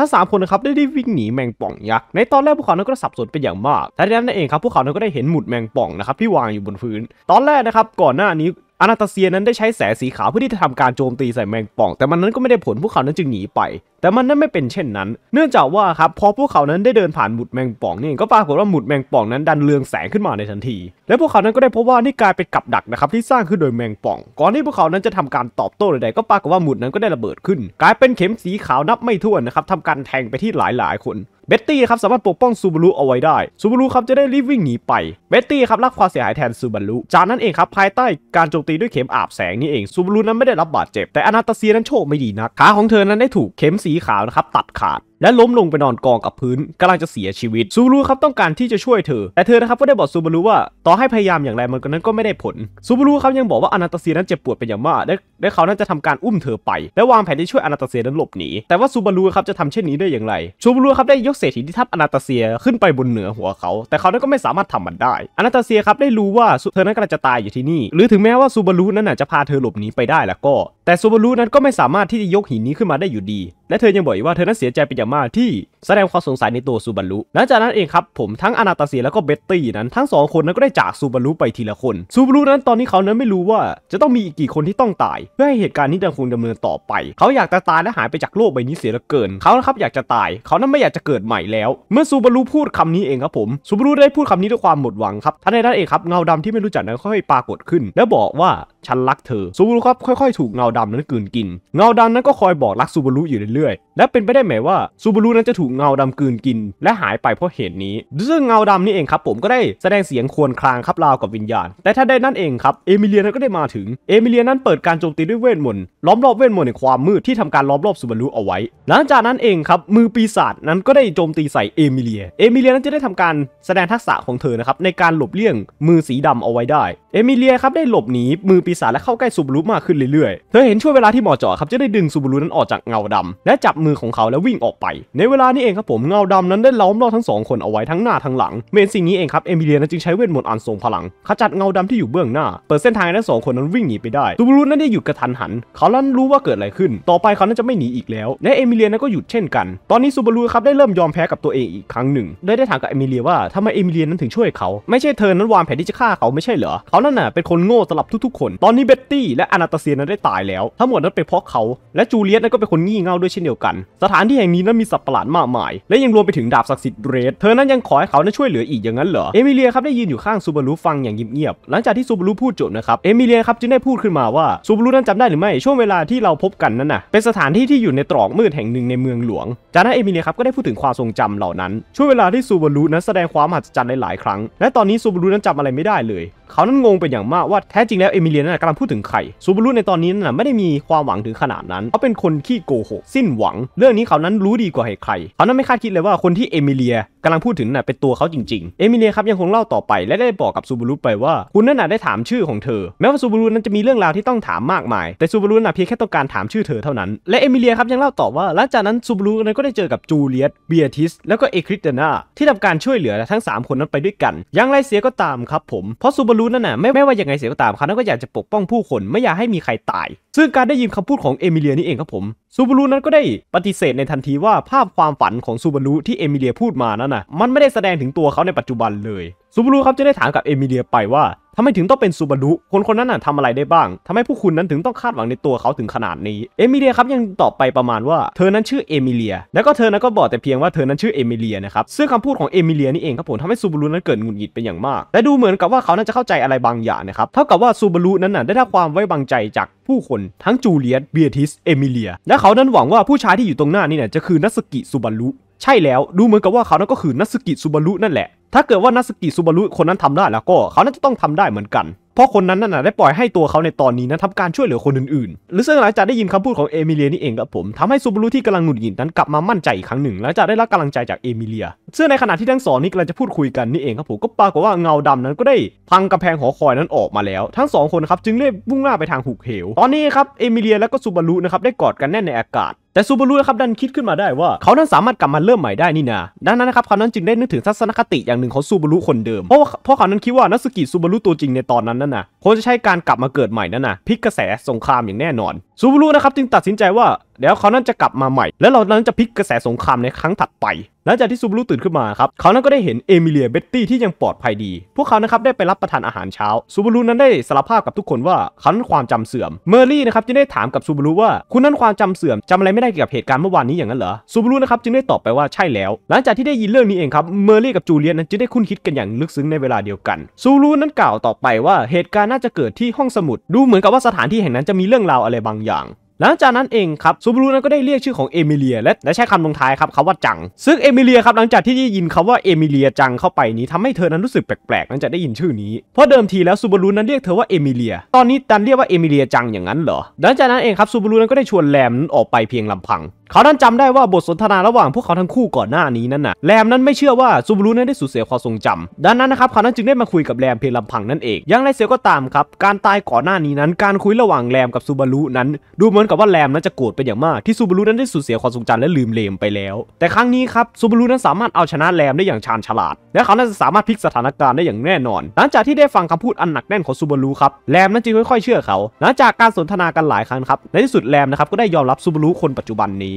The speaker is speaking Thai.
ทั้งสามคนนะครับได้ได้วิ่งหนีแมงป่องยักษ์ในตอนแรกพวกเขานั้ยก็สับสนเป็นอย่างมากแต่ดังนั้นเองครับพวกเขานั้ยก็ได้เห็นหมุดแมงป่องนะครับที่วางอยู่บนพื้น ตอนแรกนะครับก่อนหน้านี้อนาตาเซียนั้นได้ใช้แสสีขาวเพื่อที่จะทำการโจมตีใส่แมงป่อง แต่มันนั้นก็ไม่ได้ผลพวกเขานั้นจึงหนีไปแต่มันนั้นไม่เป็นเช่นนั้น เนื่องจากว่าครับพอพวกเขานั้นได้เดินผ่านหมุดแมงป่องนี่ก็ปรากฏว่าหมุดแมงป่องนั้นดันเรืองแสงขึ้นมาในทันที และพวกเขานั้นก็ได้พบว่านี่กลายเป็นกับดักนะครับที่สร้างขึ้นโดยแมงป่อง ก่อนที่พวกเขานั้นจะทำการตอบโต้ใดๆก็ปรากฏว่าหมุดนั้นก็ได้ระเบิดขึ้น กลายเป็นเข็มสีขาวนับไม่ถ้วนนะครับทำการแทงไปที่หลายๆคน เบตตี้ครับสามารถปกป้องซูบารุเอาไว้ได้ซูบารุครับจะได้รีบวิ่งหนีไป เบตตี้ครับรับความเสียหายแทนซูบารุจากนั้นเองครับภายใต้การโจมตีด้วยเข็มอาบแสงนี่เองซูบารุนั้นไม่ได้รับบาดเจ็บแต่อนาตาเซียนั้นโชคไม่ดีนักขาของเธอนั้นได้ถูกเข็มสีสีขาวนะครับตัดขาดและล้มลงไปนอนกองกับพื้นกำลังจะเสียชีวิตซูบารุครับต้องการที่จะช่วยเธอ แต่เธอนะครับก็ได้บอกซูบารุว่าต่อให้พยายามอย่างไรมันก็นั้นก็ไม่ได้ผลซูบารุครับยังบอกว่าอนาตาเซียนั้นเจ็บปวดเป็นอย่างมากและเขานั้นจะทำการอุ้มเธอไปและวางแผนที่ช่วยอนาตาเซียนั้นหลบหนีแต่ว่าซูบารุครับจะทำเช่นนี้ได้อย่างไรซูบารุครับได้ยกเศษหินที่ทับอนาตาเซียขึ้นไปบนเหนือหัวเขาแต่เขานั้นก็ไม่สามารถทำมันได้อนาตาเซียครับได้รู้ว่าเธอนั้นกำลังจะตายอยู่ที่นี่หรือถึงแม้ว่าซูบารุนั้นจะพาเธอหลบหนีไปได้แล้วก็แต่ซูบารุนั้นก็ไม่สามารถที่จะยกหินนี้ขึ้นมาได้อยู่ดีและเธอยังบอกว่าเธอนั้นเสียใจเป็นอย่างมาที่ แสดงความสงสัยในตัวซูบารุ หลังจากนั้นเองครับ ผมทั้งอนาตาเซียแล้วก็เบตตี้นั้น ทั้งสองคนนั้นก็ได้จากซูบารุไปทีละคน ซูบารุนั้นตอนนี้เขานั้นไม่รู้ว่า จะต้องมีอีกกี่คนที่ต้องตาย เพื่อให้เหตุการณ์นี้ยังคงดำเนินต่อไป เขาอยากจะตายและหายไปจากโลกใบนี้เสียเหลือเกิน เขาครับ อยากจะตาย เขานั้นไม่อยากจะเกิดใหม่แล้ว เมื่อซูบารุพูดคำนี้เองครับผม ซูบารุได้พูดคำนี้ด้วยความหมดหวังครับท่านใดนั้นเองครับเงาดำที่ไม่รู้จักนั้นค่อยๆปรากฏขึ้นแล้วบอกว่าฉันรักเธอซูบารุครับค่อยๆ ถูกเงาดำนั้นกืนกิน เงาดำนั้นก็คอยบอกรักซูบารุอยู่เรื่อยๆและเป็นไปได้ไหมว่าซูบารุนั้นจะถูกเงาดำกืนกิน และหายไปเพราะเหตุนี้ซึ่งเงาดำนี่เองครับผมก็ได้แสดงเสียงควนคลางครับราวกับวิญญาณ แต่ถ้าได้นั่นเองครับเอมิเลียนั้นก็ได้มาถึงเอมิเลียนั้นเปิดการโจมตีด้วยเวทมนต์ล้อมรอบเวทมนต์ในความมืดที่ทำการล้อมรอบซูบารุเอาไว้ หลังจากนั้นเองครับ มือปีศาจนั้นก็ได้โจมตีใส่เอมิเลียเอมิเลียนั้นจะได้ทำการแสดงทักษะของเธอนะครับในการหลบเลี่ยงมือสีดำเอาไว้ได้เอมิเลียครับได้หลบหนีมือปีศาจและเข้าใกล้ซูบารุมากขึ้นเรื่อยๆเธอเห็นช่วงเวลาที่เหมาะเจาะครับจะได้ดึงซูบารุนั้นออกจากเงาดำและจับมือของเขาแล้ววิ่งออกไปในเวลานี้เองครับผมเงาดำนั้นได้ล้อมรอบทั้งสองคนเอาไว้ทั้งหน้าทั้งหลังเมนสิ่งนี้เองครับเอมิเลียนจึงใช้เวทมนต์อันทรงพลังขจัดเงาดำที่อยู่เบื้องหน้า เปิดเส้นทางให้ทั้งสองคนนั้นวิ่งหนีไปได้ตูบูรูนั้นได้หยุดกระทันหัน เขานั้นรู้ว่าเกิดอะไรขึ้น ต่อไปเขานั้นจะไม่หนีอีกแล้วและเอมิเลียนั้นก็หยุดเช่นกันตอนนี้ซูบารุครับได้เริ่มยอมแพ้กับตัวเองอีกครั้งหนึ่งโดยได้ถามกับเอมิเลียว่าทำไมเอมิเลียนั้นถึงช่วยเขาไม่ใช่เธอนั้นวางแผนที่จะฆ่าเขาไม่ใช่เหรอ เขานั่นน่ะเป็นคนโง่สลับทุกๆคน ตอนนี้เบ็ตตี้และอนาตาเซียนั้นได้ตายแล้ว ทั้งหมดนั้นเป็นเพราะเขา และจูเลียตนั้นก็เป็นคนงี่เง่าด้วยเช่นเดียวกัน สถานที่แห่งนี้นั้นมีสัตว์ประหลาดมากมายและยังรวมไปถึงดาบศักดิ์สิทธิ์เรดเธอนั้นยังขอให้เขานั้นช่วยเหลืออีกอย่างนั้นเหรอเอมิเลียครับได้ยืนอยู่ข้างซูบารุฟังอย่างเงียบๆหลังจากที่ซูบารุพูดจบนะครับเอมิเลียครับจึงได้พูดขึ้นมาว่าซูบารุนั้นจำได้หรือไม่ช่วงเวลาที่เราพบกันนั้นน่ะเป็นสถานที่ที่อยู่ในตรอกมืดแห่งหนึ่งในเมืองหลวงจากนั้นเอมิเลียครับก็ได้พูดถึงความทรงจำเหล่านั้นช่วงเวลาที่ซูบารุนั้น แสดงความมหัศจรรย์หลายครั้งและตอนนี้ซูบารุนั้นจำอะไรไม่ได้เลยเขานั้นงงเป็นอย่างมากว่าแท้จริงแล้วเอมิเลียนั้นกำลังพูดถึงใครซูบารุในตอนนี้นั้นไม่ได้มีความหวังถึงขนาดนั้นเขาเป็นคนขี้โกหกสิ้นหวัง เรื่องนี้เขานั้นรู้ดีกว่าใคร เขานั้นไม่คาดคิดเลยว่าคนที่เอมิเลียกำลังพูดถึงน่ะเป็นตัวเขาจริงๆเอมิเลียครับยังคงเล่าต่อไปและได้บอกกับซูบารุไปว่าคุณนั่นน่ะได้ถามชื่อของเธอแม้ว่าซูบารุนั้นจะมีเรื่องราวที่ต้องถามมากมายแต่ซูบารุน่ะเพียงแค่ต้องการถามชื่อเธอเท่านั้นและเอมิเลียครับยังเล่าต่อว่าหลังจากนั้นซูบารุนั้นก็ได้เจอกับจูเลียตเบียติสแล้วก็เอคริตเดนาที่ทำการช่วยเหลือทั้ง 3คนนั้นไปด้วยกันอย่างไรเสียก็ตามครับผมเพราะซูบารรู้นั่นน่ะไม่ไม่ว่าอย่างไงเสียก็ตามเขานั้นก็อยากจะปกป้องผู้คนไม่อยากให้มีใครตาย ซึ่งการได้ยินคำพูดของเอมิเลียนี่เองครับผมซูบารุนั้นก็ได้ปฏิเสธในทันทีว่าภาพความฝันของซูบารุที่เอมิเลียพูดมานั้นน่ะมันไม่ได้แสดงถึงตัวเขาในปัจจุบันเลยซูบารุครับจะได้ถามกับเอมิเลียไปว่าทำไมถึงต้องเป็นซูบารุ คนคนนั้นน่ะทำอะไรได้บ้างทำให้ผู้คุณนั้นถึงต้องคาดหวังในตัวเขาถึงขนาดนี้ เอมิเลียครับยังตอบไปประมาณว่าเธอนั้นชื่อเอมิเลีย แล้วก็เธอนั้นก็บอกแต่เพียงว่าเธอนั้นชื่อเอมิเลียนะครับซึ่งคำพูดของเอมิเลียนี่เองครับผมทำให้ซูบารุนั้นเกิดหงุดหงิดเป็นอย่างมาก และดูเหมือนกับว่าเขานั้นจะเข้าใจอะไรบางอย่างนะครับ เท่ากับว่าซูบารุนั้นน่ะได้รับความไว้วางใจจากผู้คนทั้งจูเลียตเบียติส เอมิเลีย และเขานั้นหวังว่าผู้ชายที่อยู่ตรงหน้านี่เนี่ยจะคือนัสกิซูบารุใช่แล้ว ดูเหมือนกับว่าเขานั้นก็คือนัสกิซูบารุนั่นแหละถ้าเกิดว่านัสกิซูบารุคนนั้นทำได้แล้วก็เขาน่าจะต้องทำได้เหมือนกัน เพราะคนนั้นน่ะได้ปล่อยให้ตัวเขาในตอนนี้นั้นทำการช่วยเหลือคนอื่นๆ หรือซึ่งหลังจากได้ยินคำพูดของเอมิเลียนี่เองครับผมทำให้ซูบารุที่กำลังหนุนหินนั้นกลับมามั่นใจอีกครั้งหนึ่งหลังจากได้รับกำลังใจจากเอมิเลีย ซึ่งในขณะที่ทั้งสองนี้กำลังจะพูดคุยกันนี่เองครับผมก็ปรากฏว่าเงาดำนั้นก็ได้ พังกำแพงหอคอยนั้นออกมาแล้วทั้งสองคนครับจึงเรียบมุ่งหน้าไปทางหุบเหวตอนนี้ครับเอมิเลียและก็ซูบารุนะครับได้กอดกันแน่นในอากาศแต่ซูบารุนะครับดันคิดขึ้นมาได้ว่าเขานั้นสามารถกลับมาเริ่มใหม่ได้นี่นะดังนั้นนะครับเขานั้นจึงได้นึกถึงทัศนคติอย่างหนึ่งของซูบารุคนเดิม เพราะเพราะเขานั้นคิดว่านัสกิซูบารุตัวจริงในตอนนั้นนั่นน่ะคงจะใช้การกลับมาเกิดใหม่นั่นน่ะพลิกกระแสสงครามอย่างแน่นอนซูบูรุนะครับจึงตัดสินใจว่าเดี๋ยวเขานั้นจะกลับมาใหม่ แล้วเรานั้นจะพลิกกระแสสงครามในครั้งถัดไป หลังจากที่ซูบูรุตื่นขึ้นมาครับเขานั้นก็ได้เห็นเอมิเลียเบ็ตตี้ที่ยังปลอดภัยดี พวกเขานะครับได้ไปรับประทานอาหารเช้าซูบูรุนั้นได้สารภาพกับทุกคนว่าเขานั้นความจำเสื่อมเมอร์ลี่นะครับจึงได้ถามกับซูบูรุว่า คุณนั้นความจำเสื่อมจำอะไรไม่ได้เกี่ยวกับเหตุการณ์เมื่อวานนี้อย่างนั้นเหรอซูบูรุนะครับจึงได้ตอบไปว่าใช่แล้วหลังจากที่ได้ยินเรื่องนี้เองครับ เมอร์ลี่กับจูเลียนนั้นจึงได้คุ้นคิดกันอย่างลึกซึ้งในเวลาเดียวกันซูบูรุนั้นกล่าวต่อไปว่าเหตุการณ์น่าจะเกิดที่ห้องสมุด ดูเหมือนกับว่าสถานที่แห่งนั้นจะมีเรื่องราวอะไรบางอยอย่างหลังจากนั้นเองครับซูบารุนั้นก็ได้เรียกชื่อของเอมิเลียและและใช้คำลงท้ายครับคำว่าจังซึ่งเอมิเลียครับหลังจากที่ได้ยินคาว่าเอมิเลียจังเข้าไปนี้ทำให้เธอนั้นรู้สึกแปลกๆหลังจากได้ยินชื่อนี้เพราะเดิมทีแล้วซูบารุนั้นเรียกเธอว่าเอมิเลียตอนนี้ดันเรียกว่าเอมิเลียจังอย่างนั้นเหรอหลังจากนั้นเองครับซูบารุนั้นก็ได้ชวนแรมนั้นออกไปเพียงลำพังเขานั้นจำได้ว่าบทสนทนาระหว่างพวกเขาทั้งคู่ก่อนหน้านี้นั้นน่ะแรมนั้นไม่เชื่อว่าซูบารุนั้นได้สูญเสียความทรงจำดังนั้นนะครับเขานั้นจึงได้มาคุยกับแรมเพียงลำพังนั่นเองอย่างไรเสียก็ตามครับการตายก่อนหน้านี้นั้น การคุยระหว่างแรมกับซูบารุนั้น ดูเหมือนกับว่าแรมนั้นจะโกรธเป็นอย่างมากที่ซูบารุนั้นได้สูญเสียความทรงจำและลืมเลมไปแล้ว แต่ครั้งนี้ครับซูบารุนั้นสามารถเอาชนะแรมได้อย่างชาญฉลาด และเขานั้นจะสามารถพลิกสถานการณ์ได้อย่างแน่นอน หลังจากที่ได้ฟังคำพูดอันหนักแน่นของซูบารุครับแรมนั้นจึงค่อยๆเชื่อเขาหลังจากการสนทนากันหลายครั้งครับในที่สุดแรมนะครับก็ได้ยอมรับซูบารุคนปัจจุบันนี้